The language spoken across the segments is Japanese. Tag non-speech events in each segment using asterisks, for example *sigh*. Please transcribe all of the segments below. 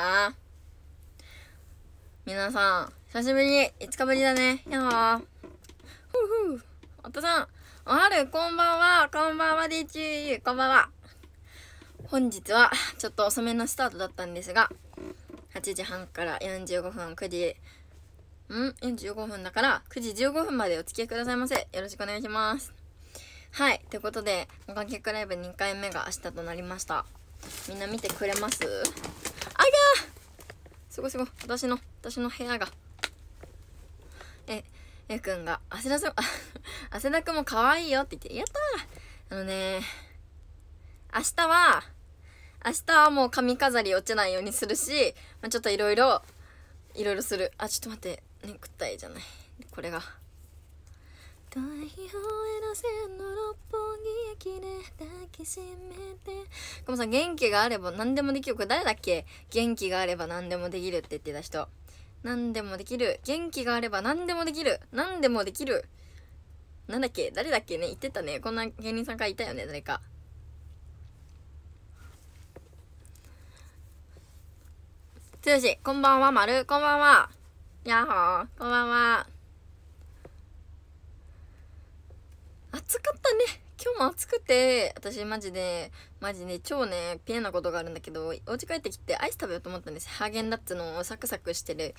か皆さん、久しぶり !5 日ぶりだねやわーふうふうお父さん、おはる、こんばんはこんばんは、で q u こんばんは本日は、ちょっと遅めのスタートだったんですが、8時半から45分、9時、ん ?45 分だから、9時15分までお付き合いくださいませ。よろしくお願いします。はい、ということで、観客ライブ2回目が明日となりました。みんな見てくれますあがすごいすごい私の私の部屋がええくんが汗だく「汗だ *laughs* くも可愛いよ」って言って「やったあのね明日は明日はもう髪飾り落ちないようにするし、まあ、ちょっといろいろいろいろするあちょっと待ってネクタイじゃないこれが。太陽への線の六本木駅で抱きしめてかもさん元気があれば何でもできるこれ誰だっけ元気があれば何でもできるって言ってた人何でもできる元気があれば何でもできる何でもできるなんだっけ誰だっけね言ってたねこんな芸人さんがいたよね誰か剛こんばんはまるこんばんはやっほーこんばんは暑かったね今日も暑くて私マジでマジで超ねピエなことがあるんだけどお家帰ってきてアイス食べようと思ったんですハーゲンダッツのサクサクしてる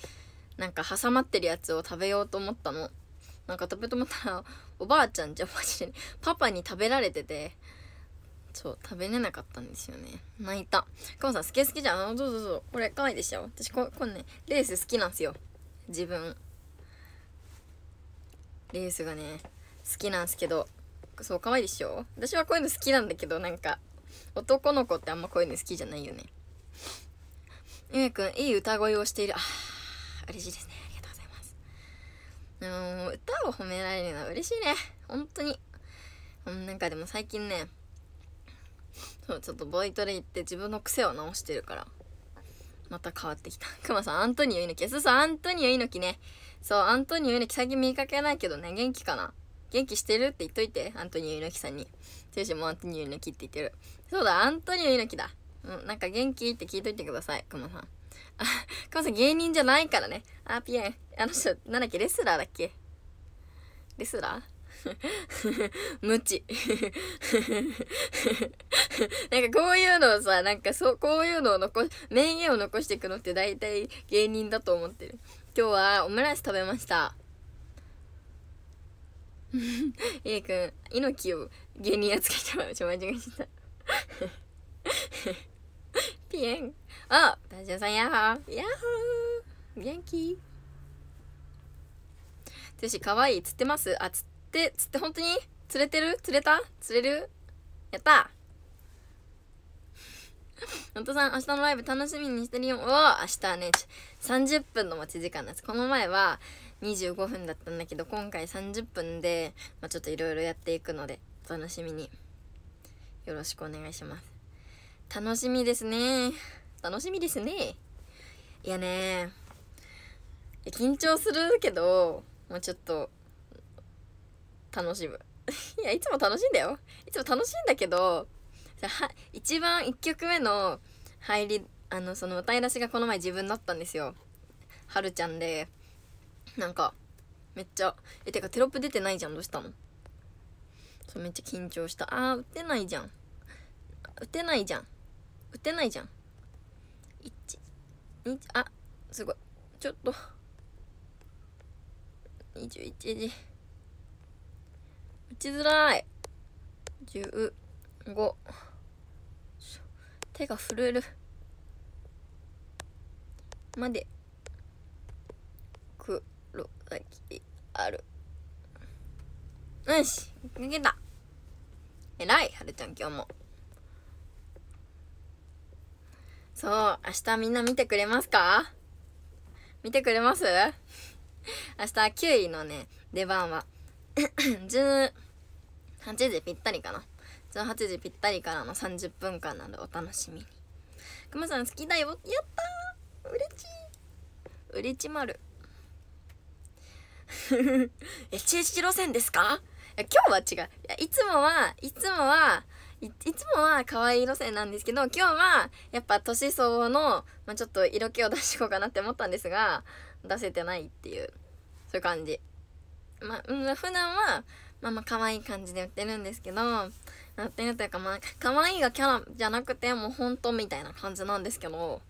なんか挟まってるやつを食べようと思ったのなんか食べと思ったらおばあちゃんじゃマジでパパに食べられててそう食べれなかったんですよね泣いたカモさん好き好きじゃんどうそうそうこれ可愛いでしょ私ここれねレース好きなんですよ自分レースがね好きなんすけどそう可愛いでしょ私はこういうの好きなんだけどなんか男の子ってあんまこういうの好きじゃないよねゆめくんいい歌声をしているあ嬉しいですねありがとうございますうん歌を褒められるのは嬉しいね本当になんかでも最近ねそうちょっとボイトレ行って自分の癖を直してるからまた変わってきたくまさんアントニオ猪木そうそうアントニオ猪木ねそうアントニオ猪木最近見かけないけどね元気かな元気してるって言っといて、アントニオ猪木さんに。剛もアントニオ猪木って言ってる。そうだ、アントニオ猪木だ。うん、なんか元気って聞いといてください、クマさん。あ、クマさん芸人じゃないからね。あ、ピエン。あの人、なんだっけ、レスラーだっけレスラー無知 *laughs* *laughs* なんかこういうのをさ、なんかそう、こういうのを残し、名言を残していくのって大体芸人だと思ってる。今日はオムライス食べました。A *laughs* 君猪木を芸人扱いしてもうちょ間違えちゃった *laughs* ピエンあダジャさんヤッホーヤッホー元気つしかわいい釣ってますあ釣って釣って本当に釣れてる釣れた釣れるやったのとさん明日のライブ楽しみにしてるよお明日ね30分の待ち時間ですこの前は25分だったんだけど今回30分で、まあ、ちょっといろいろやっていくのでお楽しみによろしくお願いします楽しみですね楽しみですねいやね緊張するけどもうちょっと楽しむ *laughs* いやいつも楽しいんだよいつも楽しいんだけどは一番1曲目の入りあのその歌い出しがこの前自分だったんですよはるちゃんでなんかめっちゃえてかテロップ出てないじゃんどうしたのそうめっちゃ緊張したあー打てないじゃん打てないじゃん打てないじゃん12あすごいちょっと21時打ちづらい15手が震えるまであるよし抜けたえらいはるちゃん今日もそう明日みんな見てくれますか見てくれます明日9位のね出番は18 *coughs* 時ぴったりかな18時ぴったりからの30分間などお楽しみにくまさん好きだよやったー嬉しい嬉しまる *laughs* え、中路線ですか今日は違う。いつもは、いつもは、いいつもは可愛い路線なんですけど、今日はやっぱ年相応の、まあ、ちょっと色気を出していこうかなって思ったんですが、出せてないっていう、そういう感じ。まあ、うん、普段は、まあまあ可愛い感じで売ってるんですけど、売ってるというかまあ、可愛いがキャラじゃなくてもう本当みたいな感じなんですけど、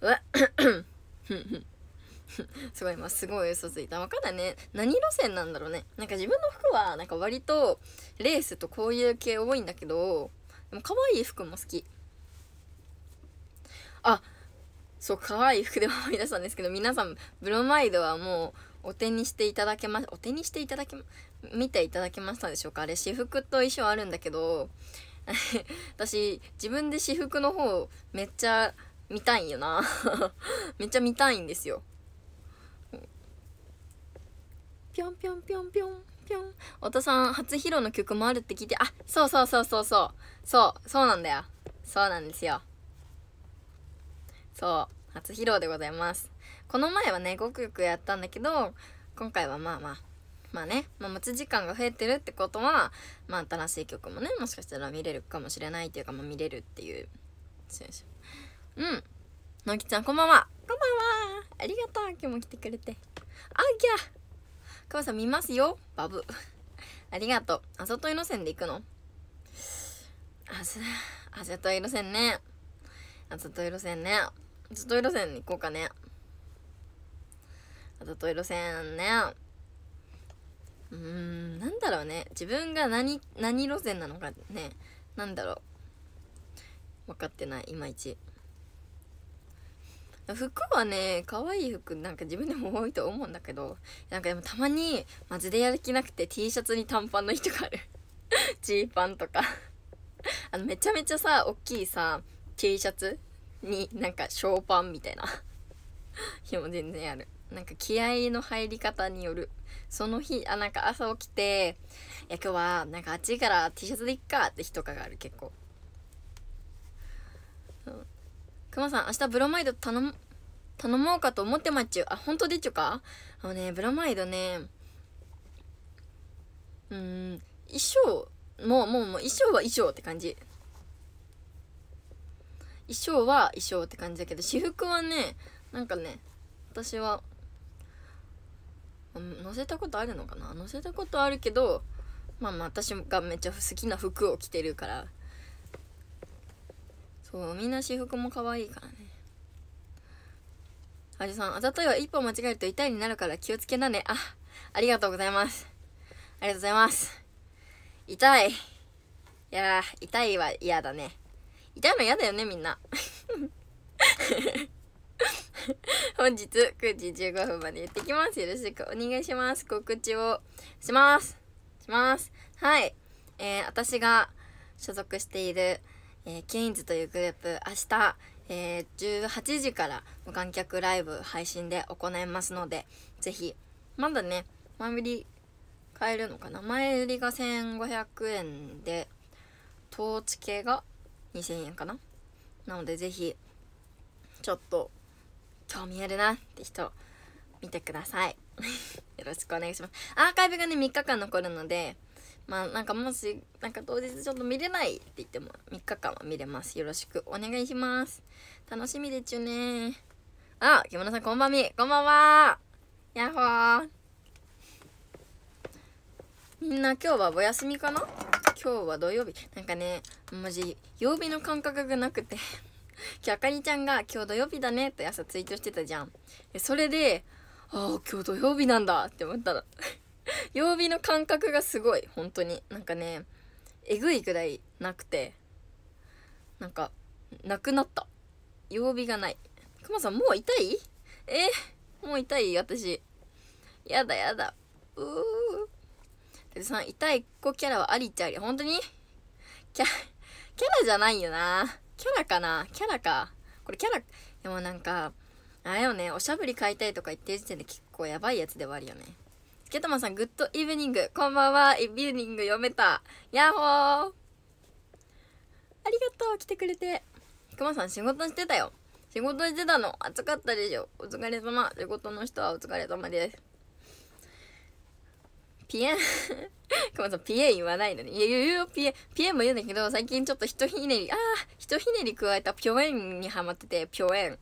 うわっ、*coughs* *laughs* すごい、まあ、すごい嘘ついた。わかんないね。何路線なんだろうね。なんか自分の服は、なんか割と、レースとこういう系多いんだけど、でも可愛い服も好き。あ、そう、可愛い服でも思い出したんですけど、皆さん、ブロマイドはもう、お手にしていただけま、お手にしていただけ、見ていただけましたでしょうかあれ、私服と衣装あるんだけど、*laughs* 私、自分で私服の方、めっちゃ見たいんよな。*laughs* めっちゃ見たいんですよ。ぴょんぴょんぴょんぴょんぴょん太田さん初披露の曲もあるって聞いてあそうそうそうそうそうそうそうなんだよそうなんですよそう初披露でございますこの前はねごくよくやったんだけど今回はまあまあまあね、まあ、待ち時間が増えてるってことは、まあ、新しい曲もねもしかしたら見れるかもしれないっていうか、まあ、見れるっていううんのきちゃんこんばんはこんばんはありがとう今日も来てくれてあぎゃ川さん見ますよバブ *laughs* ありがとうあざとい路線で行くのあざあざとい路線ねあざとい路線ねあざとい路線に行こうかねあざとい路線ねうーんなんだろうね自分が何何路線なのかねなんだろう分かってないいまいち服はね可愛い服なんか自分でも多いと思うんだけどなんかでもたまにマジでやる気なくて T シャツに短パンの人がある *laughs* ジーパンとかあのめちゃめちゃさおっきいさ T シャツになんかショーパンみたいな日も全然あるなんか気合の入り方によるその日あなんか朝起きていや今日はなんか暑いから T シャツでいっかって日とかがある結構くまさん、明日ブロマイド頼、頼もうかと思ってまっちゅう。あ、本当でちゅかあのね、ブロマイドね、うん、衣装、もう、もう、もう、衣装は衣装って感じ。衣装は衣装って感じだけど、私服はね、なんかね、私は、載せたことあるのかな載せたことあるけど、まあまあ私がめっちゃ好きな服を着てるからそうみんな私服も可愛いからねあじさんあざといは一歩間違えると痛いになるから気をつけなねあありがとうございますありがとうございます痛いいや痛いは嫌だね痛いの嫌だよねみんな *laughs* 本日9時15分までやってきますよろしくお願いします告知をしますしますはいえー、私が所属しているえー、ケインズというグループ明日、えー、18時から無観客ライブ配信で行いますのでぜひまだね前売り買えるのかな前売りが1500円でトーチ系が2000円かななのでぜひちょっと興味あるなって人見てください *laughs* よろしくお願いしますアーカイブがね3日間残るのでまあなんかもしなんか当日ちょっと見れないって言っても3日間は見れますよろしくお願いします楽しみでちゅねあ木村さんこんばんみこんばんはやっほーみんな今日はお休みかな今日は土曜日なんかねマジ曜日の感覚がなくて今日あかりちゃんが「今日土曜日だね」って朝ツイートしてたじゃんそれで「ああ今日土曜日なんだ」って思ったら *laughs* 曜日の感覚がすごい本当になんかねえぐいぐらいなくてなんかなくなった曜日がないくまさんもう痛いえー、もう痛い私やだやだうーさん痛い子キャラはありっちゃあり本当にキャキャラじゃないよなキャラかなキャラかこれキャラでもなんかあれよねおしゃぶり買いたいとか言ってる時点で結構やばいやつではあるよねケトマさん、グッドイブニング。こんばんは。イブニング読めた。ヤッホー。ありがとう。来てくれて。クマさん、仕事してたよ。仕事してたの。暑かったでしょ。お疲れ様。仕事の人はお疲れ様です。ピエンクマ *laughs* さん、ピエン言わないのに。いや、言うよ、ピエピエンも言うんだけど、最近ちょっとひとひねり、ああ、ひとひねり加えたピョエンにハマってて、ピョエン。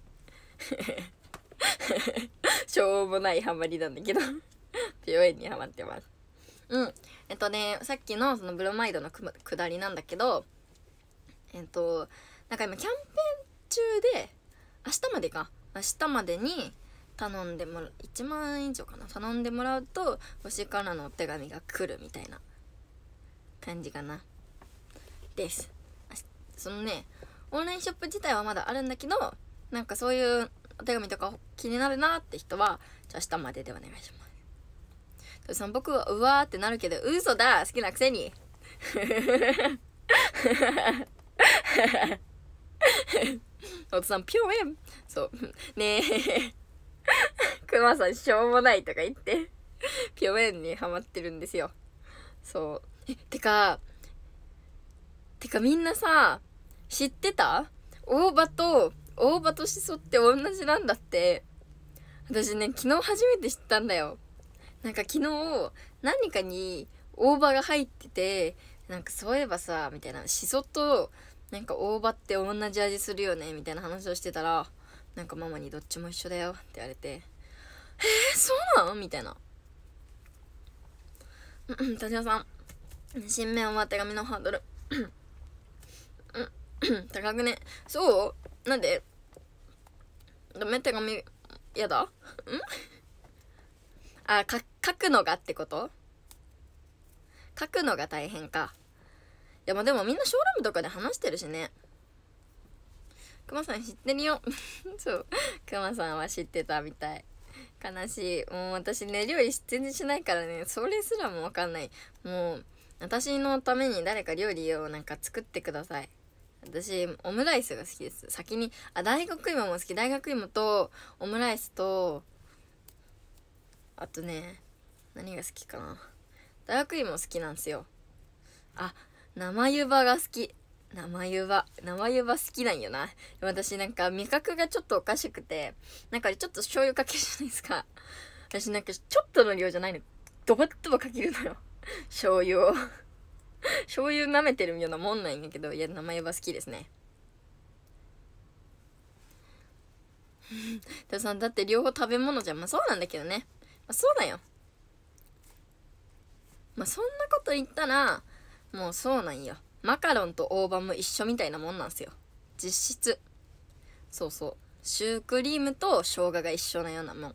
*laughs* しょうもないハマりなんだけど p o にハマってますうんえっとねさっきのそのブロマイドのくだりなんだけどえっとなんか今キャンペーン中で明日までか明日までに頼んでもらう1万円以上かな頼んでもらうと星からのお手紙が来るみたいな感じかなですそのねオンラインショップ自体はまだあるんだけどなんかそういうお手紙とか気になるなって人はじゃあ明日まででお願いしますトさん僕はうわーってなるけど嘘だ好きなくせに *laughs* お父さんピョエンそうねえクマさんしょうもないとか言ってピョエンにハマってるんですよそうてかてかみんなさ知ってた大葉と大葉としそって同じなんだって私ね昨日初めて知ったんだよなんか昨日何かに大葉が入っててなんかそういえばさみたいなしそとなんか大葉って同じ味するよねみたいな話をしてたらなんかママにどっちも一緒だよって言われて「えー、そうなの?」みたいな「田島さん新面は手紙のハードル高くねそうなんでダメ手紙やだんあか書くのがってこと書くのが大変か。いや、まあでもみんなショールームとかで話してるしね。くまさん知ってるよ。*laughs* そう。くまさんは知ってたみたい。悲しい。もう私ね、料理全然しないからね、それすらもわかんない。もう、私のために誰か料理をなんか作ってください。私、オムライスが好きです。先に、あ、大学芋も好き。大学芋と、オムライスと、あとね、何が好きかな大学芋好きなんですよあ生湯葉が好き生湯葉生湯葉好きなんよな私なんか味覚がちょっとおかしくてなんかちょっと醤油かけるじゃないですか私なんかちょっとの量じゃないのドバッとバかけるのよ醤油を醤油舐めてるようなもんなんやけどいや生湯葉好きですねさんだって両方食べ物じゃんまあそうなんだけどねまあそうだよまあ、そんなこと言ったら、もうそうなんよ。マカロンと大葉も一緒みたいなもんなんすよ。実質。そうそう。シュークリームと生姜が一緒なようなもん。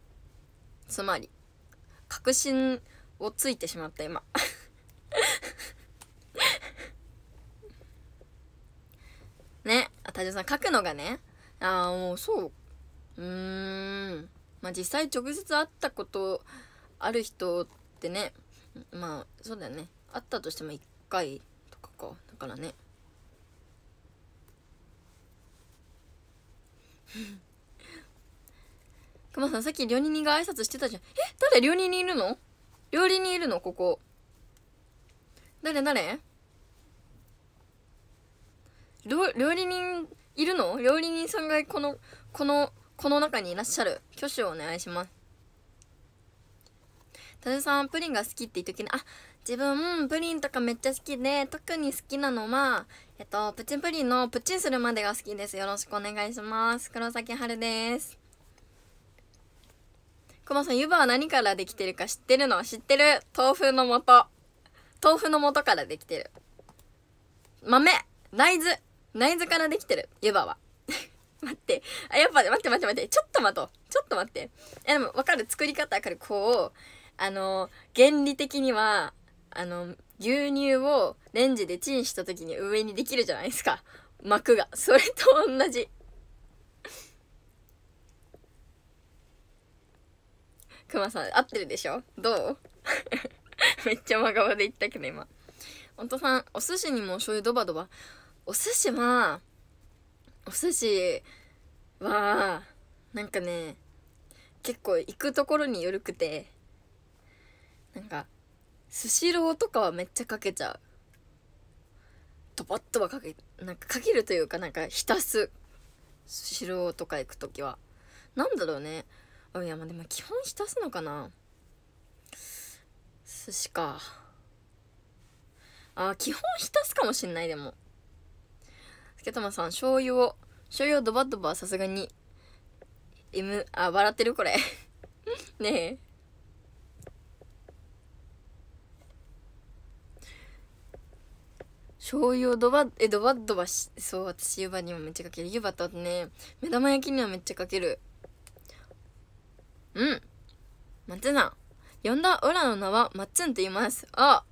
つまり、確信をついてしまった今。*laughs* ね、あ、田島さん書くのがね、ああ、もうそう。うーん。まあ、実際直接会ったことある人ってね、まあそうだよねあったとしても1回とかかだからねくま *laughs* さんさっき料理人が挨拶してたじゃんえ誰料理人いるの料理人いるのここ誰誰料理人いるの料理人さんがこのこのこの中にいらっしゃる挙手をお願いしますさんプリンが好きって言った時に、あ、自分、プリンとかめっちゃ好きで、特に好きなのは、えっと、プチプリンのプチンするまでが好きです。よろしくお願いします。黒崎春です。くまさん、湯葉は何からできてるか知ってるの知ってる豆腐の素。豆腐の素からできてる。豆大豆大豆からできてる湯葉は。*laughs* 待って。あ、やっぱ、待って待って待って。ちょっと待とう。ちょっと待って。え、でも、わかる作り方分かる。こう、あの、原理的には、あの、牛乳をレンジでチンした時に上にできるじゃないですか。膜が。それと同じ。くまさん、合ってるでしょどう *laughs* めっちゃ真顔で言ったけど今。本当さん、お寿司にも醤油ドバドバ。お寿司は、お寿司は、なんかね、結構行くところによるくて、なんかスシローとかはめっちゃかけちゃうドバッとはかけなんかかけるというかなんか浸すスシローとか行く時はなんだろうねあいやまあでも基本浸すのかな寿司かあ基本浸すかもしんないでも助玉さん醤油を醤油をドバドバさすがに M あ笑ってるこれ *laughs* ねえ醤油をドバッ、え、ドバッドバし、そう、私湯葉にもめっちゃかける。湯葉とね、目玉焼きにはめっちゃかける。うん。松ッさん。呼んだオラの名はっつんって言います。あ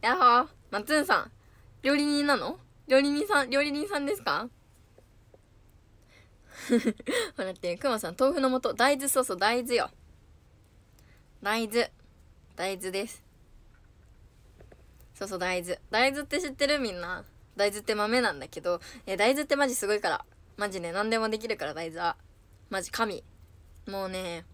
やっほー。まッツさん。料理人なの料理人さん、料理人さんですか *laughs* 笑ってる。くまさん、豆腐の素。大豆そうそう、大豆よ。大豆。大豆です。そうそう大豆大豆って知ってるみんな大豆って豆なんだけど、え大豆ってマジすごいからマジね何でもできるから大豆はマジ神もうね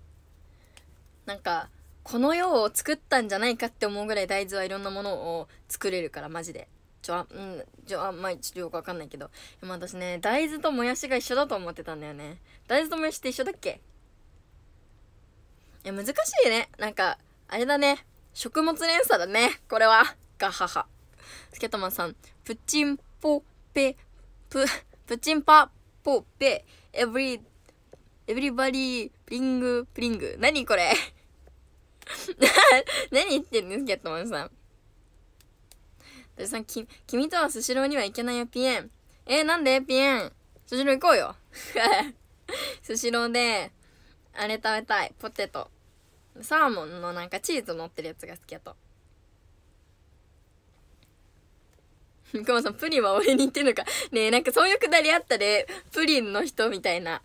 なんかこの世を作ったんじゃないかって思うぐらい大豆はいろんなものを作れるからマジでちょあうんちょあんまりちょっとよくわかんないけどでも私ね大豆ともやしが一緒だと思ってたんだよね大豆ともやしって一緒だっけいや難しいねなんかあれだね食物連鎖だねこれはガハハ。スケタマンさん、プチンポペ、プ、プチンパポペ、エブリ、エブリバリー、プリング、プリング。何これ *laughs* 何言ってんのスケタマンさん。私さん、き、君とはスシローには行けないよ、ピエン。えー、なんでピエン。スシロー行こうよ。*laughs* スシローで、あれ食べたい。ポテト。サーモンのなんかチーズ乗ってるやつが好きやと。くまさん、プリンは俺に言ってるのか。ねえ、なんかそういうくだりあったで、プリンの人みたいな。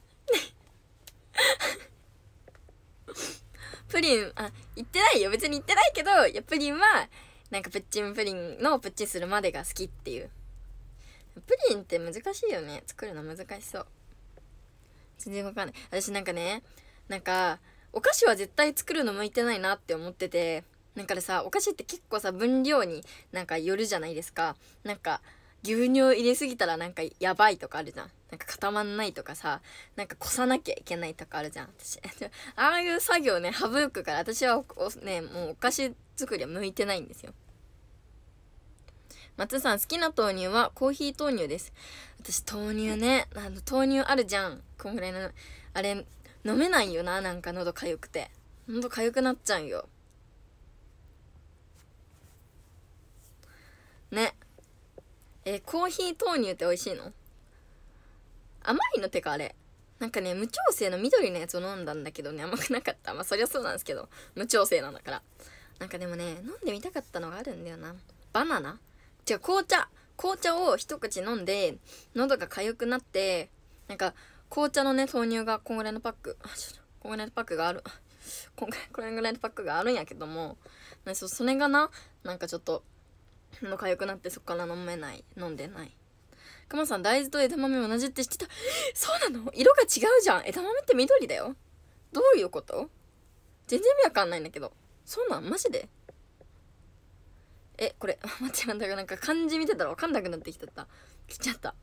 プリン、あ、言ってないよ。別に言ってないけど、いや、プリンは、なんかプッチンプリンのプッチンするまでが好きっていう。プリンって難しいよね。作るの難しそう。全然わかんない。私なんかね、なんか、お菓子は絶対作るの向いてないなって思ってて、なんかでさお菓子って結構さ分量になんかよるじゃないですかなんか牛乳入れすぎたらなんかやばいとかあるじゃんなんか固まんないとかさなんかこさなきゃいけないとかあるじゃん私 *laughs* ああいう作業ね省くから私はねもうお菓子作りは向いてないんですよ松さん好きな豆乳はコーヒー豆乳です私豆乳ねあの豆乳あるじゃんこんぐらいのあれ飲めないよななんか喉かゆくて喉かゆくなっちゃうよねえコーヒー豆乳って美味しいの甘いのてかあれなんかね無調整の緑のやつを飲んだんだけどね甘くなかったまあそりゃそうなんですけど無調整なんだからなんかでもね飲んでみたかったのがあるんだよなバナナ違う紅茶紅茶を一口飲んで喉が痒くなってなんか紅茶のね豆乳がこんぐらいのパックこんぐらいのパックがあるこんぐらいのパックがあるんやけどもそそれがななんかちょっとの痒くなってそっから飲めない飲んでないくまさん大豆と枝豆同じって知ってたそうなの色が違うじゃん枝豆って緑だよどういうこと全然意味わかんないんだけどそうなんマジでえこれ *laughs* 待ってなんだかなんか漢字見てたらわかんなくなってきちゃった来ちゃった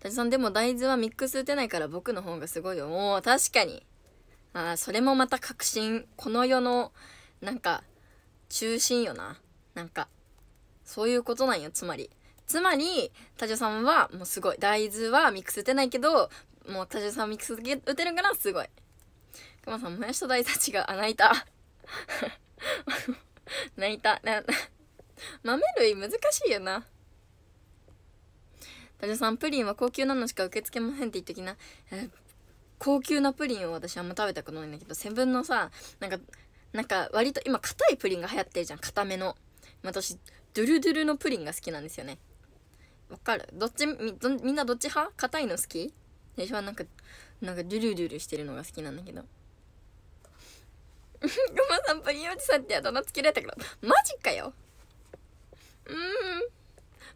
田地さんでも大豆はミックス打てないから僕の方がすごいよもう確かにあそれもまた確信この世のなんか中心よななんかそういうことなんよ、つまり。つまり、タジョさんは、もうすごい。大豆はミックス打てないけど、もうタジョさんミックス打てるからすごい。クマさん、もやしと大たちが、あ、泣いた。*laughs* 泣いた。な、な、豆類難しいよな。タジョさん、プリンは高級なのしか受け付けませんって言っときな。え高級なプリンを私あんま食べたくないんだけど、セブンのさ、なんか、なんか割と今硬いプリンが流行ってるじゃん、硬めの。私ドゥルドゥルのプリンが好きなんですよねわかるどっちみみんなどっち派硬いの好き私はなんかなんかドゥルドゥルしてるのが好きなんだけど *laughs* ごまさんプリンおじさんってあだ名つけられたけどマジかようん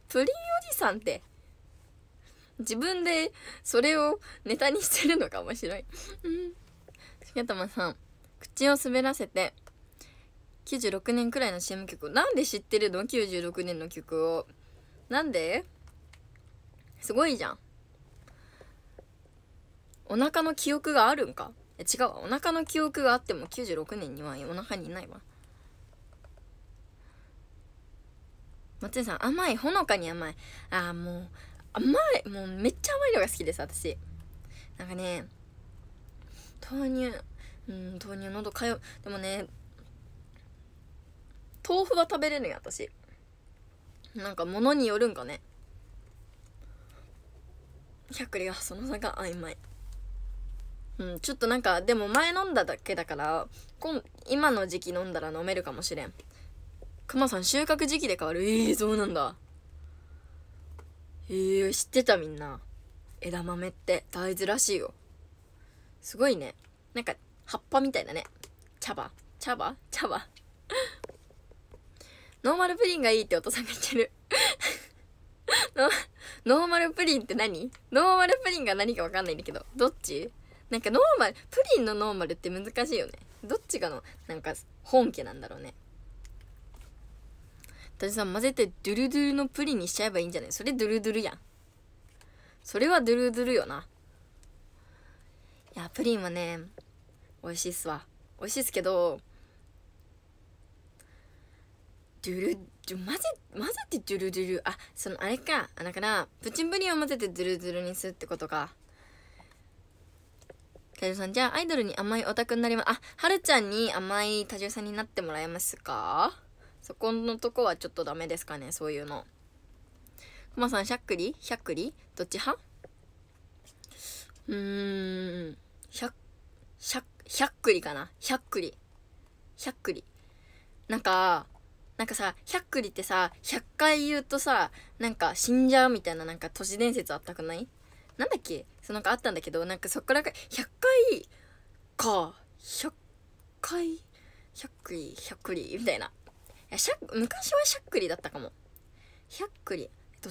プリンおじさんって自分でそれをネタにしてるのか面白いうんたまさん口を滑らせて96年くらいの CM 曲なんで知ってるの96年の曲をなんですごいじゃんお腹の記憶があるんか違うお腹の記憶があっても96年にはお腹にいないわ松井さん甘いほのかに甘いああもう甘いもうめっちゃ甘いのが好きです私なんかね豆乳うん豆乳喉かよでもね豆腐は食べれるんや私なんか物によるんかね百里がその差が曖昧うんちょっとなんかでも前飲んだだけだから今今の時期飲んだら飲めるかもしれんくまさん収穫時期で変わるええー、そうなんだええー、知ってたみんな枝豆って大豆らしいよすごいねなんか葉っぱみたいだね茶葉茶葉茶葉ノーマルプリンがいいってお父さんが言ってる *laughs* ノーマルプリンって何ノーマルプリンが何かわかんないんだけど。どっちなんかノーマル、プリンのノーマルって難しいよね。どっちがの、なんか本家なんだろうね。私さ、混ぜてドゥルドゥルのプリンにしちゃえばいいんじゃないそれドゥルドゥルやん。それはドゥルドゥルよな。いや、プリンはね、美味しいっすわ。美味しいっすけど、ドゥルドゥ混ぜ混ぜてジュルジュルあそのあれかだからプチンブリンを混ぜてズルズルにするってことか多重さんじゃあアイドルに甘いオタクになりますあはるちゃんに甘い多重さんになってもらえますかそこのとこはちょっとダメですかねそういうのくまさんしゃっくりしゃっくりどっち派うーんしゃしゃしゃっくりかなしゃっくりしゃっくりなんかなんかさ、100ってさ、100回言うとさ、なんか死んじゃうみたいななんか都市伝説あったくないなんだっけそのなんかあったんだけど、なんかそっからか、100回か、100回、100里、100みたいな。いや、しゃ昔は百里だったかも。100ど、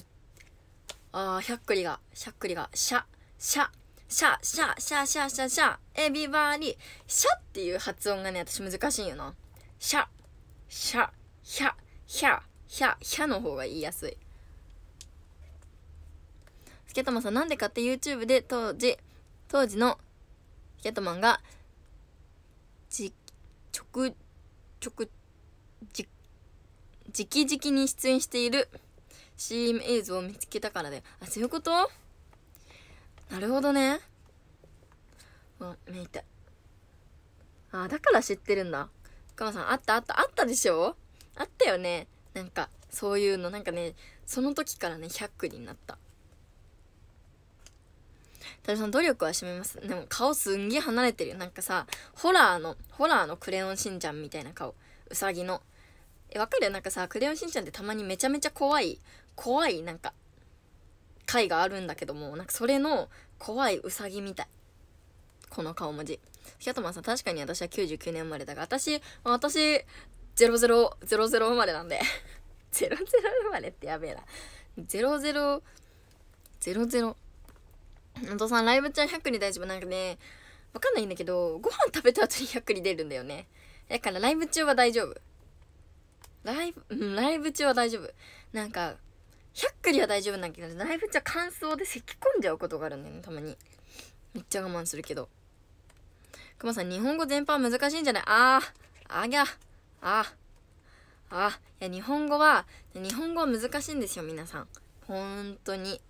あー、100が、百里が、しゃ、しゃ、シャ、シャ、シャ、シャ、シャ、シャ、エビバーリー。シャっていう発音がね、私難しいよな。シャ、シャ、ひゃ、ひゃ、ひゃ、ひゃの方が言いやすい。スケトマンさんなんでかって YouTube で当時、当時のスケトマンが、じ、直、直、じ、じきじきに出演している CM 映像を見つけたからで、あ、そういうことなるほどね。あ、見痛い。あ、だから知ってるんだ。かまさん、あったあったあったでしょあったよねなんかそういうのなんかねその時からね100句になったたださん努力はしめますでも顔すんげえ離れてるよなんかさホラーのホラーのクレヨンしんちゃんみたいな顔うさぎのえわかるよなんかさクレヨンしんちゃんってたまにめちゃめちゃ怖い怖いなんか回があるんだけどもなんかそれの怖いうさぎみたいこの顔文字ヒャトマンさん確かに私は99年生まれだが私私0000生まれなんで00 *laughs* 生まれってやべえな0000お父さんライブちゃん100に大丈夫なんかねわかんないんだけどご飯食べた後に100に出るんだよねだからライブ中は大丈夫ライブうんライブ中は大丈夫なんか100には大丈夫なんだけどライブ中は乾燥で咳き込んじゃうことがあるんだよねたまにめっちゃ我慢するけどくまさん日本語全般難しいんじゃないあああぎゃああいや日本語は日本語は難しいんですよ皆さん本当に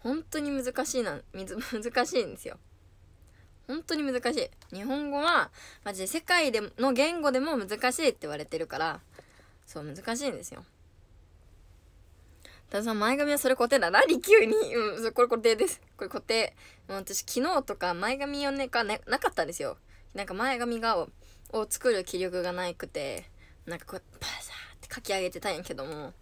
本当に難しいな *laughs* 難しいんですよ本当に難しい日本語はマジで世界での言語でも難しいって言われてるからそう難しいんですよただ前髪はそれ固定だな、急に。うん、これ固定です。これ固定。もう私昨日とか前髪をね、かね、なかったんですよ。なんか前髪がを作る気力がなくてなんかこうパサーって書き上げてたんやけども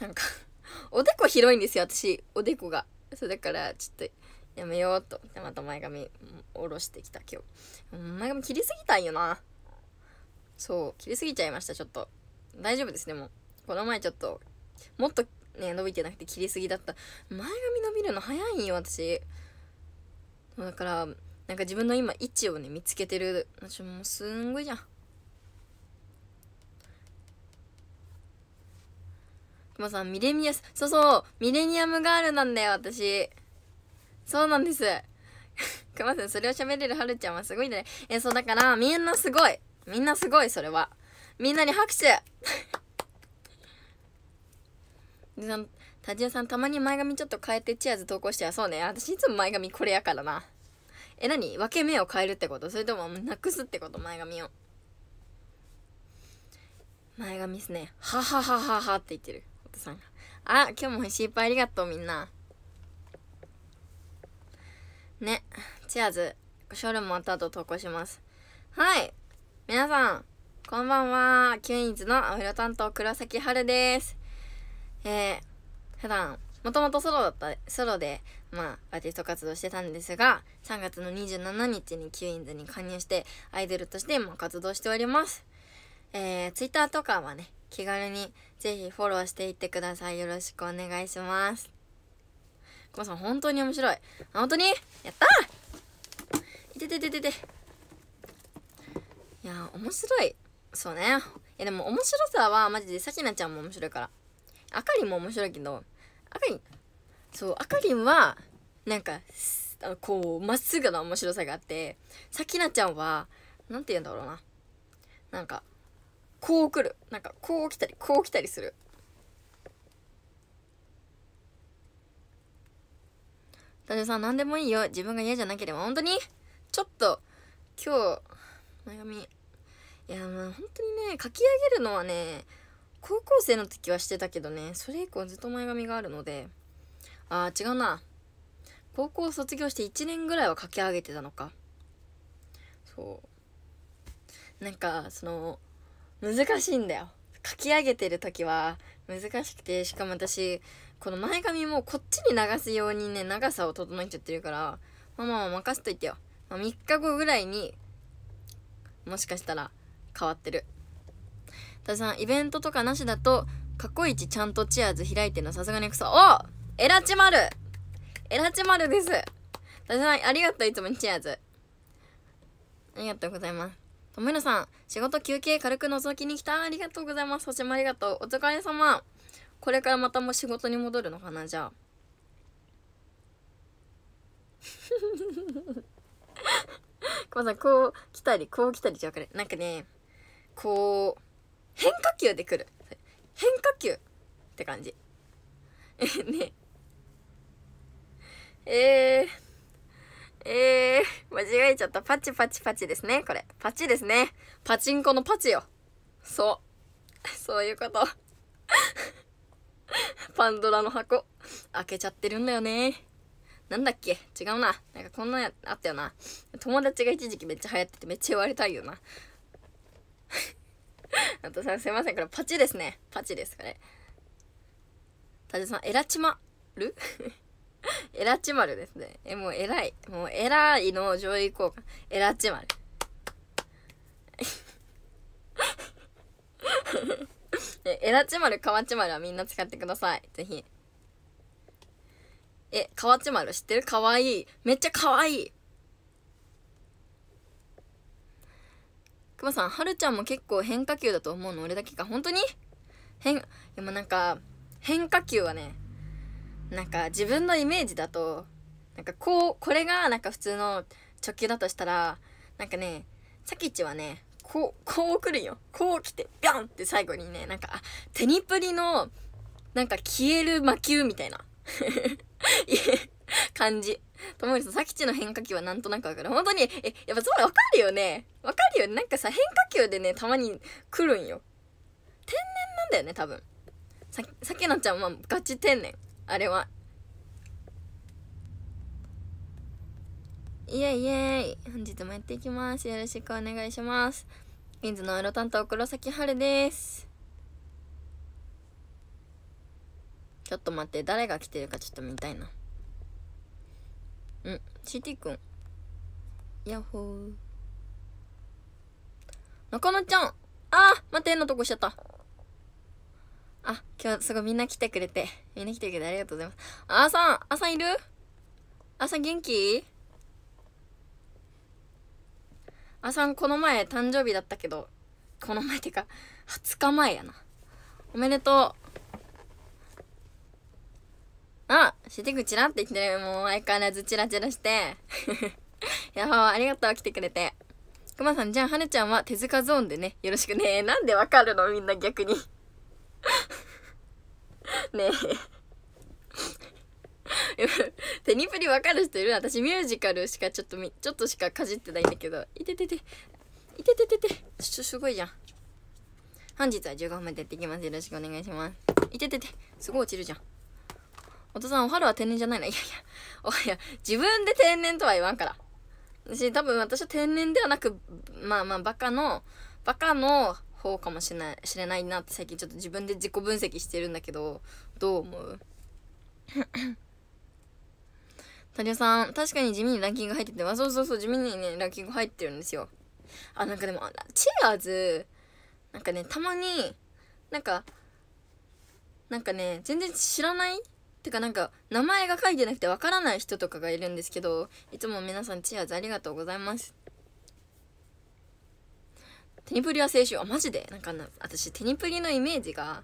なんか *laughs* おでこ広いんですよ私おでこがそうだからちょっとやめようとでまた前髪下ろしてきた今日前髪切りすぎたんよなそう切りすぎちゃいましたちょっと大丈夫ですねもうこの前ちょっともっとね伸びてなくて切りすぎだった前髪伸びるの早いんよ私だからなんか自分の今位置をね見つけてる私もうすんごいじゃんまさんミレニアスそうそうミレニアムガールなんだよ私そうなんですま *laughs* さんそれを喋れるはるちゃんはすごいねえそうだからみんなすごいみんなすごいそれはみんなに拍手 *laughs* でタジヤさんたまに前髪ちょっと変えてチアーズ投稿してはそうね私いつも前髪これやからなえ何分け目を変えるってことそれともなくすってこと前髪を前髪ですねはははははって言ってるお父さんがあ今日も美味しいパンありがとうみんなねチアーズショールーム終わった後投稿しますはい皆さんこんばんはキュインズのアフロ担当黒崎春ですえー、普段もともとソロだったソロでまあ、アーティスト活動してたんですが、3月の27日にキュインズに加入して、アイドルとしても活動しております。えー、Twitter とかはね、気軽にぜひフォローしていってください。よろしくお願いします。コマさん、本当に面白い。あ、本当にやったいててててて。いや面白い。そうね。いや、でも面白さは、マジで、さきなちゃんも面白いから。あかりも面白いけど、あかり、そうあかりんはなんかこうまっすぐな面白さがあってさきなちゃんは何て言うんだろうななんかこう来るなんかこう来たりこう来たりするダジさん何でもいいよ自分が嫌じゃなければ本当にちょっと今日悩みいやまあ本当にね書き上げるのはね高校生の時はしてたけどねそれ以降ずっと前髪があるのであー違うな高校卒業して1年ぐらいは駆け上げてたのかそうなんかその難しいんだよ書き上げてる時は難しくてしかも私この前髪もこっちに流すようにね長さを整えちゃってるからまあまあ任せといてよ、まあ、3日後ぐらいにもしかしたら変わってるたださんイベントとかなしだと過去一ちゃんとチアーズ開いてるのさすがにクソおっエラチマルエラチマルです。ありがとう、いつもチアーズ。ありがとうございます。ともさん、仕事休憩軽く覗きに来た。ありがとうございます。そしてもありがとう。お疲れ様。これからまたもう仕事に戻るのかな、じゃあ。*laughs* こうさこう来たり、こう来たりじゃわかる。なんかね、こう、変化球で来る。変化球って感じ。*laughs* ね、えー、えー、間違えちゃった。パチパチパチですね、これ。パチですね。パチンコのパチよ。そう。そういうこと。*laughs* パンドラの箱。開けちゃってるんだよね。なんだっけ違うな。なんかこんなやあったよな。友達が一時期めっちゃ流行っててめっちゃ言われたいよな。*laughs* あとさ、すいません。これパチですね。パチです、これ。タジさん、エラチマる *laughs* エラチマルですね。え、もう偉い。もう偉いの上位交換。エラチマル。*laughs* え、エラチマル、カワチマルはみんな使ってください。ぜひ。え、カワチマル知ってるかわいい。めっちゃかわいい。くまさん、はるちゃんも結構変化球だと思うの俺だけか。本当に変、でもなんか、変化球はね、なんか自分のイメージだとなんかこうこれがなんか普通の直球だとしたらなんかね咲キはねこうこう来るよこう来てビャンって最後にねなんかテニプリのなんか消える魔球みたいな *laughs* 感じ。ともりさん、さきちの変化球はなんとなくわかる。本当に、え、やっぱそれわかるよね。わかるよね。なんかさ、変化球でね、たまに来るんよ。天然なんだよね、多分。さ、さきなちゃんはガチ天然。あれはイエイイエイ本日もやっていきますよろしくお願いしますインズの色担当黒崎春ですちょっと待って誰が来てるかちょっと見たいなうん CT くんヤッホー中野ちゃんあー待って変なとこしちゃった今日すごいみんな来てくれて、みんな来てくれてありがとうございます。あーさん、あーさんいるあーさん元気あーさんこの前誕生日だったけど、この前ってか、20日前やな。おめでとう。あ、シティクチラって言ってる。もう相変わらずチラチラして。*laughs* やー、ありがとう、来てくれて。くまさん、じゃあ、はるちゃんは手塚ゾーンでね、よろしくね。なんでわかるのみんな逆に。*laughs* ねえ *laughs* テニプリわかる人いる私ミュージカルしかちょっとみちょっとしかかじってないんだけどいててていててててちょすごいじゃん本日は15分までやっていきますよろしくお願いしますいてててすごい落ちるじゃんお父さんお春は天然じゃないないやいやおはや自分で天然とは言わんから私多分私は天然ではなくまあまあバカのバカの方かもしれない知れないなって最近ちょっと自分で自己分析してるんだけどどう思う *laughs* タリオさん確かに地味にランキング入っててあそうそうそう地味にねランキング入ってるんですよあなんかでもチアーズなんかねたまになんかなんかね全然知らないてかなんか名前が書いてなくてわからない人とかがいるんですけどいつも皆さんチアーズありがとうございますテニプリは青春あマジでなんかな私テニプリのイメージが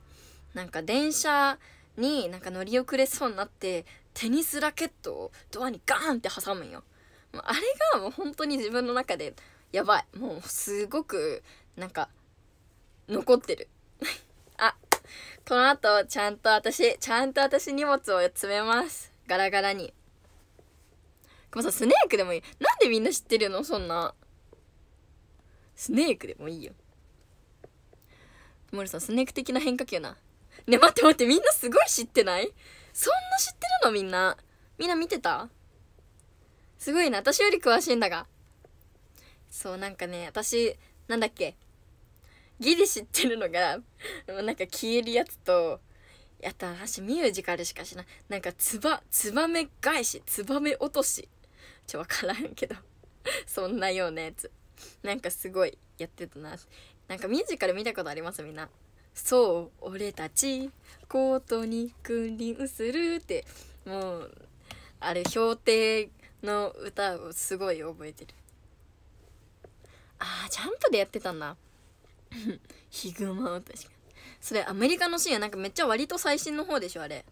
なんか電車になんか乗り遅れそうになってテニスラケットをドアにガーンって挟むんよあれがもう本当に自分の中でやばいもうすごくなんか残ってる *laughs* あこの後ちゃんと私ちゃんと私荷物を詰めますガラガラに熊さんスネークでもいいなんでみんな知ってるのそんなスネークでもいいよ森さんスネーク的な変化球なね待って待ってみんなすごい知ってないそんな知ってるのみんなみんな見てたすごいな私より詳しいんだがそうなんかね私なんだっけギリ知ってるのがなんか消えるやつとやった私ミュージカルしかしないなんかツバツバメ返しツバメ落としちょわからんけどそんなようなやつなんかすごいやってたななんかミュージカル見たことありますみんなそう俺たちコートに君臨するってもうあれ氷定の歌をすごい覚えてるあージャンプでやってたんだ *laughs* ヒグマは確かにそれアメリカのシーンはなんかめっちゃ割と最新の方でしょあれ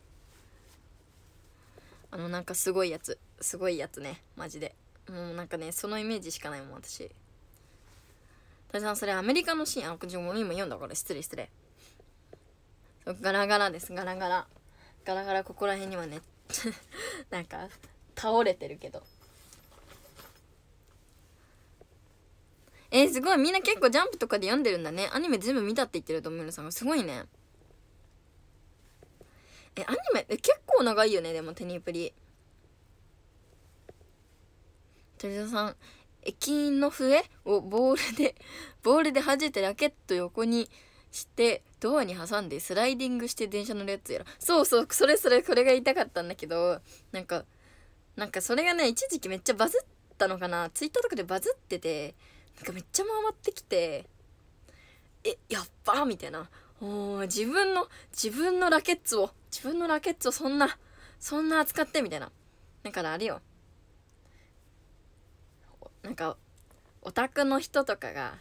あのなんかすごいやつすごいやつねマジでもうなんかねそのイメージしかないもん私鳥さんそれアメリカのシーンあ今読んだから失礼失礼ガラガラですガラガラガラガラここら辺にはねなんか倒れてるけどえー、すごいみんな結構ジャンプとかで読んでるんだねアニメ全部見たって言ってると思うのさんがすごいねえアニメえ結構長いよねでもテニプリ鳥田さん駅員の笛をボールで、*laughs* ボールで弾いてラケット横にして、ドアに挟んでスライディングして電車乗るやつやろ。そうそう、それそれこれが言いたかったんだけど、なんか、なんかそれがね、一時期めっちゃバズったのかな。ツイッターとかでバズってて、なんかめっちゃ回ってきて、え、やっばみたいな。お自分の、自分のラケッツを、自分のラケッツをそんな、そんな扱ってみたいな。だからあれよ。なんかオタクの人とかが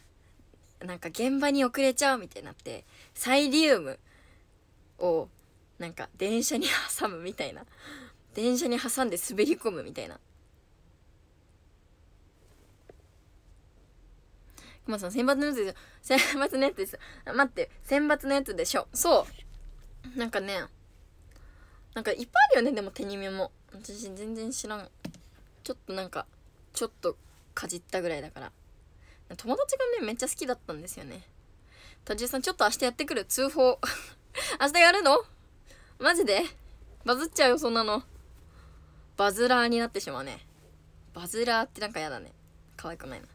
なんか現場に遅れちゃうみたいになってサイリウムをなんか電車に挟むみたいな電車に挟んで滑り込むみたいな熊さん選抜のやつでしょ選抜のやつです待って選抜のやつでしょそうなんかねなんかいっぱいあるよねでも手に目も私全然知らんちょっとなんかちょっとかじったぐらいだから友達がねめっちゃ好きだったんですよね田中さんちょっと明日やってくる通報 *laughs* 明日やるのマジでバズっちゃうよそんなのバズラーになってしまうねバズラーってなんかやだね可愛くないな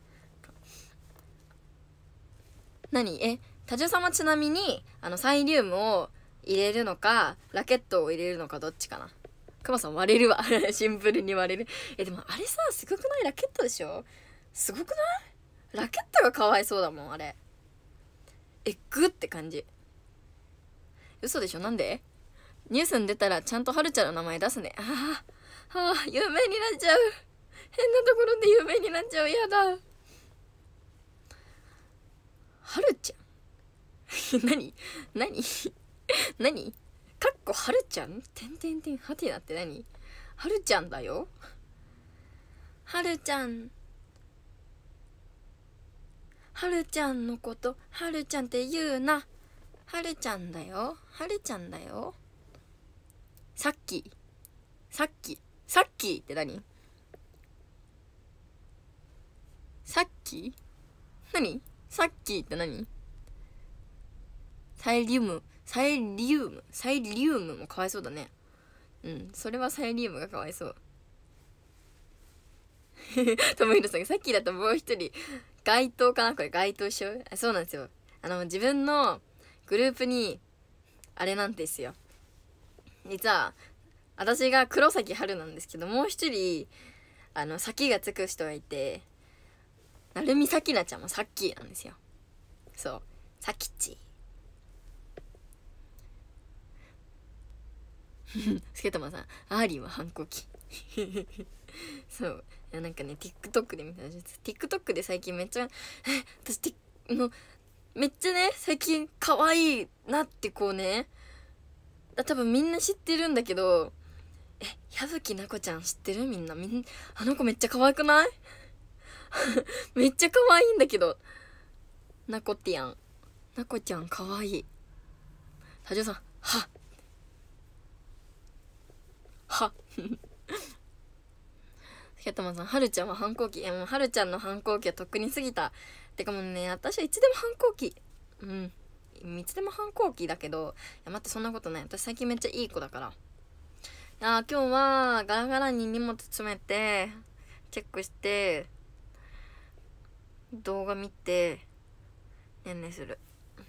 何え田中さんはちなみにあのサイリウムを入れるのかラケットを入れるのかどっちかなクマさん割れるわ *laughs* シンプルに割れるえでもあれさすごくないラケットでしょすごくないラケットがかわいそうだもんあれえグって感じ嘘でしょなんでニュースに出たらちゃんとはるちゃんの名前出すねああはあ有名になっちゃう変なところで有名になっちゃうやだはるちゃん *laughs* 何何 *laughs* 何かっこはるちゃんてんてんてんはてなって何はるちゃんだよはるちゃんはるちゃんのことはるちゃんって言うなはるちゃんだよはるちゃんだよさっきさっきさっきって何さっき何さっきって何サイリウムサイリウムサイリウムもかわいそうだねうんそれはサイリウムがかわいそうともひろさんがさっきだともう一人該当かなこれ該当しゃうそうなんですよあの自分のグループにあれなんですよ実は私が黒崎春なんですけどもう一人あの先がつく人がいて鳴海咲菜ちゃんもさっきなんですよそうさきちスケタマさんアーリーは反抗期 *laughs* そういやなんかね TikTok で見たら TikTok で最近めっちゃ *laughs* 私ティのめっちゃね最近可愛いなってこうね多分みんな知ってるんだけどえ矢吹奈子ちゃん知ってるみんなみんあの子めっちゃ可愛くない *laughs* めっちゃ可愛いんだけどなこってやんなこちゃん可愛いタジョさんはっは竹玉さん、はるちゃんは反抗期。いやもうはるちゃんの反抗期はとっくに過ぎた。てかもうね、私はいつでも反抗期。うん。いつでも反抗期だけど、いや待って、そんなことない。私最近めっちゃいい子だから。あ今日はガラガラに荷物詰めて、チェックして、動画見て、年齢する。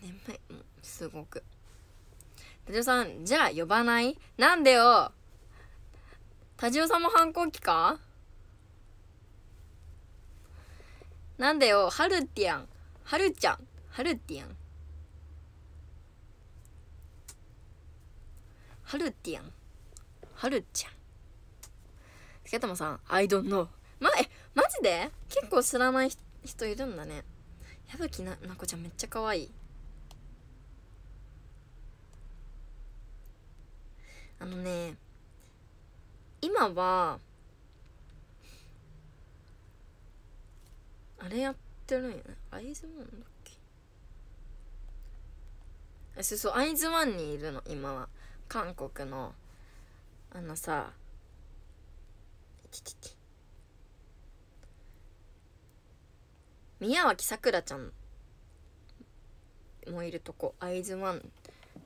眠い。すごく。さん、じゃあ呼ばないなんでよ多重さんも反抗期かなんだよ、ハルティアンハルちゃん。ハルティアンハルティアンハルちゃん。つけタマさん、アイドンの。ま、え、マジで結構知らない人いるんだね。矢吹な、なこちゃんめっちゃ可愛い。あのね、今はあれやってるんやね会津ワンだっけそうそう会津ワンにいるの今は韓国のあのさ宮脇さくらちゃんもいるとこ会津ワン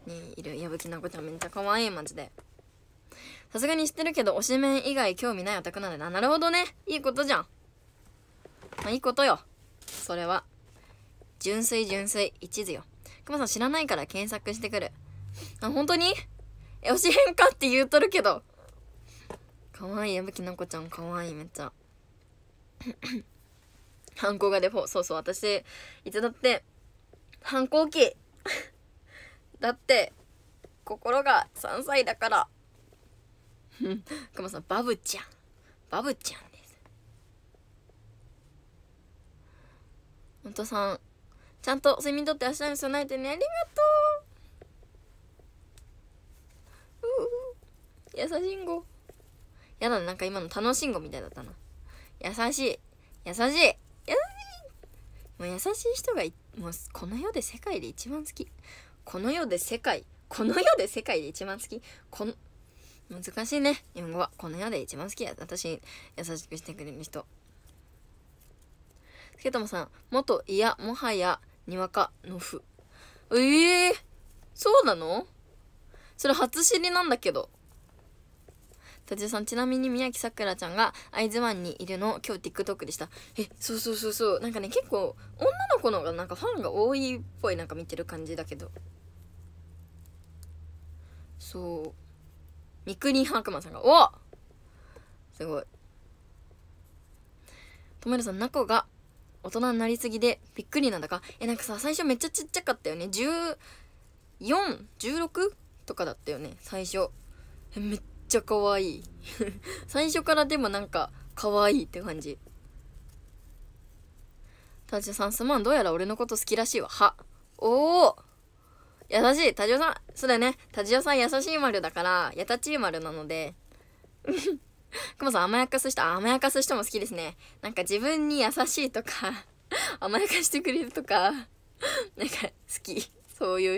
にいる矢吹奈子ちゃんめっちゃ可愛いマジで。さすがに知ってるけど、推しメン以外興味ないオタクなんだな。なるほどね。いいことじゃん。まあ、いいことよ。それは。純粋純粋。一途よ。くまさん知らないから検索してくる。あ、本当にえ、推し変かって言うとるけど。かわいい、矢吹奈子ちゃんかわいい、めっちゃ。反 *coughs* 抗がデフォ。そうそう、私、いつだって、反抗期。*laughs* だって、心が3歳だから。く *laughs* まさんバブちゃんバブちゃんです本当さんちゃんと睡眠とって明日に備えてねありがとうう優しいんごやだなんか今の楽しんごみたいだったな優しい優しい優しいもう優しい人がもうこの世で世界で一番好きこの世で世界この世で世界で一番好きこの難しいね日本語はこの世で一番好きや私優しくしてくれる人つけさん元いやもはやにわかのふええー、そうなのそれ初知りなんだけどたちさんちなみに宮城さくらちゃんが会津湾にいるの今日 TikTok でしたえそうそうそうそうなんかね結構女の子の方がなんかファンが多いっぽいなんか見てる感じだけどそう三国白馬さんが、おすごい。ともるさん、ナコが大人になりすぎでびっくりなんだか。え、なんかさ、最初めっちゃちっちゃかったよね。14、16? とかだったよね、最初。え、めっちゃ可愛い。*laughs* 最初からでもなんか、可愛いって感じ。ターさん、すまん、どうやら俺のこと好きらしいわ。は。おお優しいタジオさんそうだね。タジオさん優しい丸だから、やたちい丸なので。*laughs* クマさん甘やかす人、甘やかす人も好きですね。なんか自分に優しいとか *laughs* 甘やかしてくれるとか *laughs* なんか好き。そういう。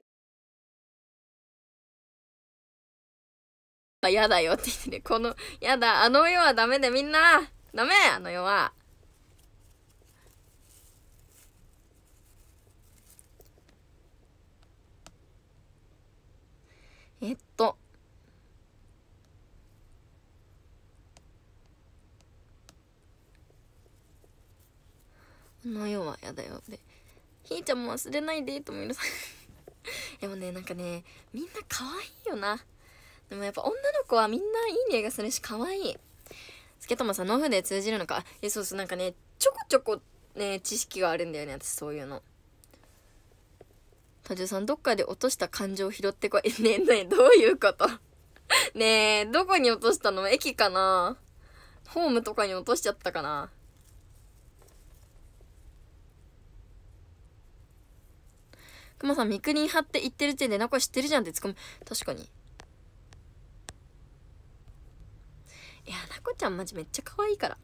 あ、だよって言ってね。この、嫌だ、あの世はダメでみんなダメあの世は。この世はやだよでひーちゃんも忘れないでとも皆さでもねなんかねみんな可愛いよなでもやっぱ女の子はみんないい匂いがするし可愛いスケトマさんノフで通じるのかえそうそうなんかねちょこちょこね知識があるんだよね私そういうの多重さんどっかで落とした感情を拾ってこい *laughs* ねえねえどういうことねえどこに落としたの駅かなホームとかに落としちゃったかなクマさん、ミクリンって言ってる時点で、なこ知ってるじゃんって突っ込む。確かに。いや、なこちゃんマジめっちゃ可愛いから。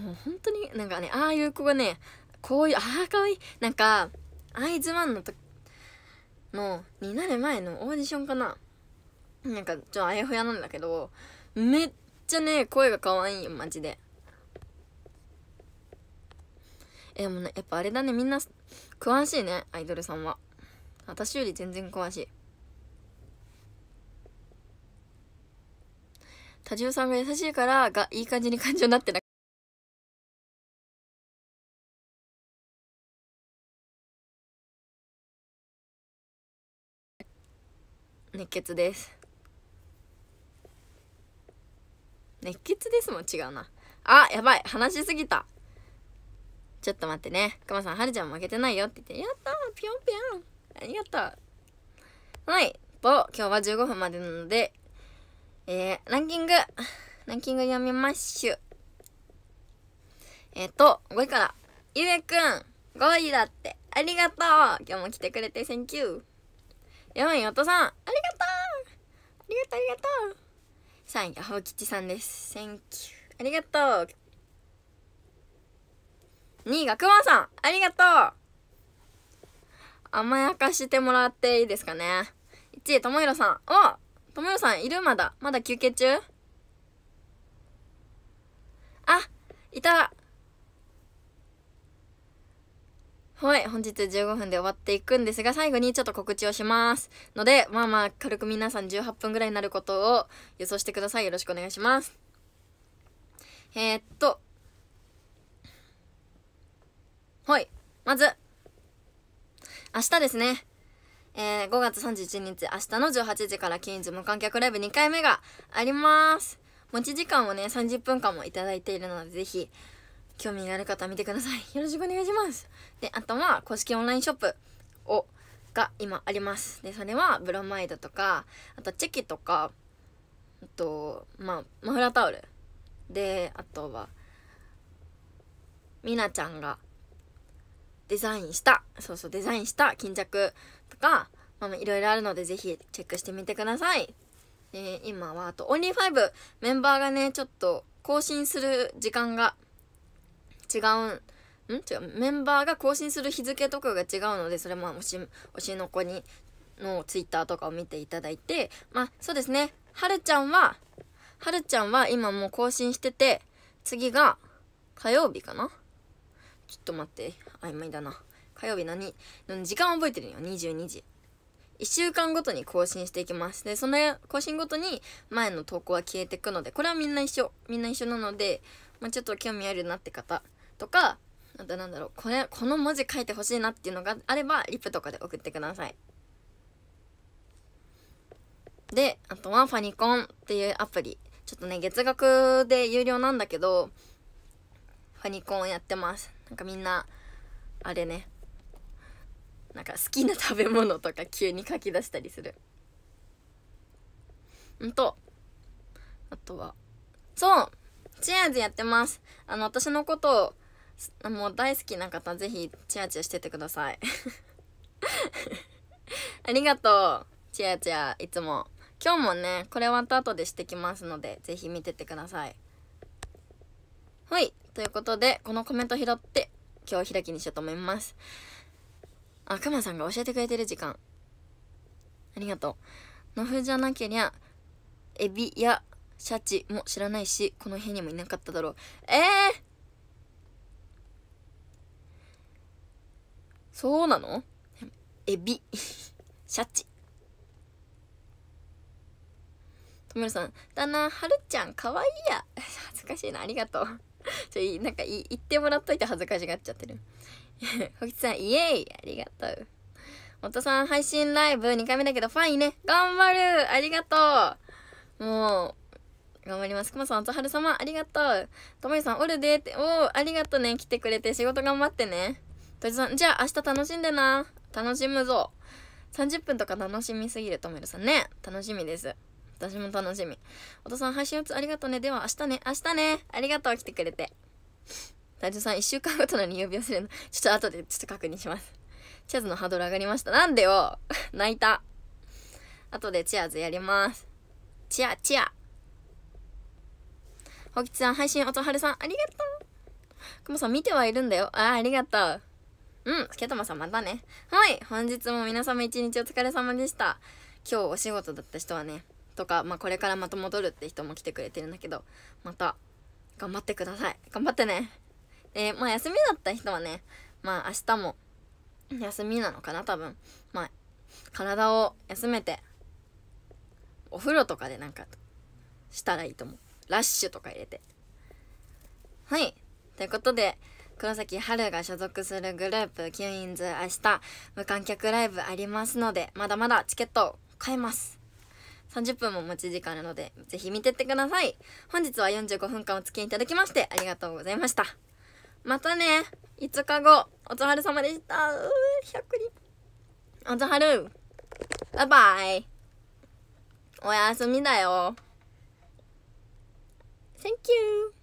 もう本当に、なんかね、ああいう子がね、こういう、ああ、可愛い。なんか、アイズワンのと、の、になる前のオーディションかな。なんか、ちょっとあやふやなんだけど、めっちゃね、声が可愛いよ、マジで。え、もうね、やっぱあれだね、みんな、詳しいねアイドルさんは私より全然詳しい多重さんが優しいからがいい感じに感情になってな熱血です熱血ですもん違うなあやばい話しすぎたちょっと待ってね。くまさん、はるちゃん負けてないよって言って、やったぴょんぴょんありがとうはい。と、今日は15分までなので、えー、ランキング、ランキング読みましゅ。えっ、ー、と、5位から、ゆえくん、5位だって、ありがとう今日も来てくれて、センキュー。4位、おとさん、ありがとうありがとう、ありがとう。3位、ほうきちさんです。センキュー。ありがとう。2位がくまさんありがとう甘やかしてもらっていいですかね。1位、ともひろさん。おともひろさんいるまだ。まだ休憩中あ、いたはい、本日15分で終わっていくんですが、最後にちょっと告知をします。ので、まあまあ、軽く皆さん18分ぐらいになることを予想してください。よろしくお願いします。えー、っと、はい。まず、明日ですね。えー、5月31日、明日の18時からン日無観客ライブ2回目があります。持ち時間をね、30分間もいただいているので、ぜひ、興味がある方見てください。よろしくお願いします。で、あとは、公式オンラインショップを、が今あります。で、それは、ブロマイドとか、あと、チェキとか、あと、まあ、マフラータオル。で、あとは、みなちゃんがデザインした、そうそう、デザインした巾着とか、まあ、いろいろあるので、ぜひチェックしてみてください。えー、今は、あと、オンリーファイブメンバーがね、ちょっと更新する時間が違うんん違うメンバーが更新する日付とかが違うのでそれも推し推しの子にのツイッターとかを見ていただいてまあそうですねはるちゃんははるちゃんは今もう更新してて次が火曜日かなちょっと待って曖昧だな火曜日何時間覚えてるよ22時1週間ごとに更新していきますでその更新ごとに前の投稿は消えていくのでこれはみんな一緒みんな一緒なので、まあ、ちょっと興味あるなって方とかあとなんだろうこれこの文字書いてほしいなっていうのがあればリプとかで送ってくださいであとはファニコンっていうアプリちょっとね月額で有料なんだけどファニコンやってますなんかみんなあれねなんか好きな食べ物とか急に書き出したりするほんとあとはそうチアーズやってますあの私のことをもう大好きな方ぜひチアチアしててください *laughs* ありがとうチアチアいつも今日もねこれ終わった後でしてきますのでぜひ見ててくださいはいということで、このコメント拾って、今日開きにしようと思います。あ、くまさんが教えてくれてる時間。ありがとう。のふじゃなけりゃ、エビやシャチも知らないし、この辺にもいなかっただろう。ええー、そうなのエビ、シャチ。トムルさん、旦那、はるちゃん、かわいいや。恥ずかしいな、ありがとう。*laughs* ちょいなんかい言ってもらっといて恥ずかしがっちゃってるほき *laughs* さんイエイありがとう元さん配信ライブ2回目だけどファインね頑張るありがとうもう頑張りますくまさんつはるさまありがとうともゆさんおるでっておおありがとね来てくれて仕事頑張ってねとじさんじゃあ明日楽しんでな楽しむぞ30分とか楽しみすぎるともゆさんね楽しみです私も楽しみ。お父さん、配信ありがとうね。では、明日ね。明日ね。ありがとう。来てくれて。隊長さん、1週間ごとのに曜日忘れるの。ちょっと後で、ちょっと確認します。チアーズのハードル上がりました。なんでよ *laughs* 泣いた。後でチアーズやります。チア、チア。ほきちさん、配信、おとはるさん、ありがとう。くもさん、見てはいるんだよ。ああ、ありがとう。うん、スケトマさんまたね。はい、本日も皆様一日お疲れ様でした。今日お仕事だった人はね、とか、まあ、これからまた戻るって人も来てくれてるんだけどまた頑張ってください頑張ってねでまあ休みだった人はねまあ明日も休みなのかな多分まあ体を休めてお風呂とかでなんかしたらいいと思うラッシュとか入れてはいということで黒崎春が所属するグループキュインズ明日無観客ライブありますのでまだまだチケット買えます30分も持ち時間なので、ぜひ見てってください。本日は45分間お付き合いいただきまして、ありがとうございました。またね、5日後、おつはる様でした。100人。おつはる。バイバイ。おやすみだよ。Thank you.